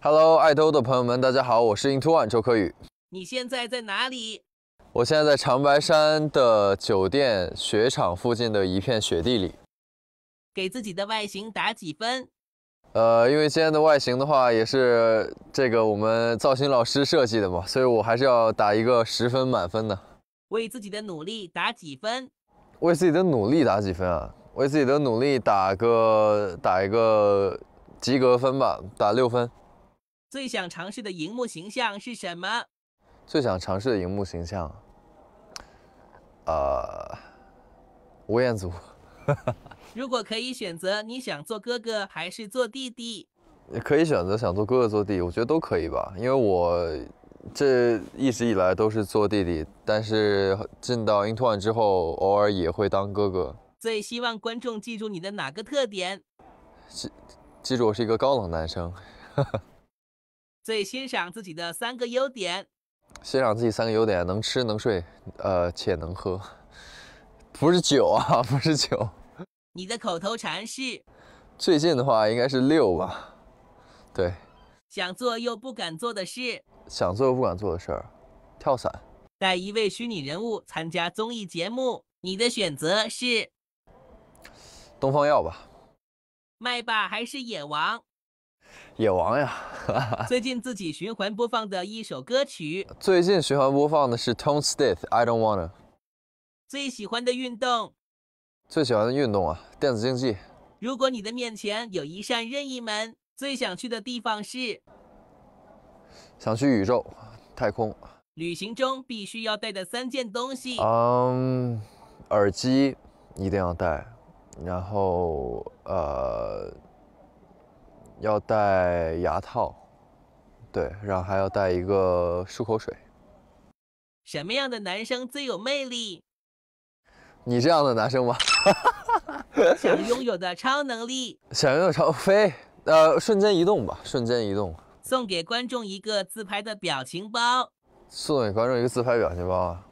Hello，爱豆的朋友们，大家好，我是 i n t o One 周柯宇。你现在在哪里？我现在在长白山的酒店雪场附近的一片雪地里。给自己的外形打几分？呃，因为今天的外形的话，也是这个我们造型老师设计的嘛，所以我还是要打一个十分满分的。为自己的努力打几分？为自己的努力打几分啊？为自己的努力打个打一个及格分吧，打六分。最想尝试的荧幕形象是什么？最想尝试的荧幕形象，呃，吴彦祖。如果可以选择，你想做哥哥还是做弟弟？可以选择想做哥哥做弟弟，我觉得都可以吧，因为我这一直以来都是做弟弟，但是进到 Into One 之后，偶尔也会当哥哥。最希望观众记住你的哪个特点？记记住我是一个高冷男生。最 欣赏自己的三个优点？欣赏自己三个优点，能吃能睡，呃，且能喝。不是酒啊，不是酒。你的口头禅是？最近的话应该是六吧。对。想做又不敢做的事？想做又不敢做的事，跳伞。带一位虚拟人物参加综艺节目，你的选择是？东方药吧，麦霸还是野王，野王呀。最近自己循环播放的一首歌曲。最近循环播放的是 Tone State I Don't Wanna。最喜欢的运动，最喜欢的运动啊，电子竞技。如果你的面前有一扇任意门，最想去的地方是？想去宇宙，太空。旅行中必须要带的三件东西。嗯，耳机一定要带。然后呃，要戴牙套，对，然后还要带一个漱口水。什么样的男生最有魅力？你这样的男生哈，想拥有的超能力？想拥有超飞，呃，瞬间移动吧，瞬间移动。送给观众一个自拍的表情包。送给观众一个自拍表情包。啊？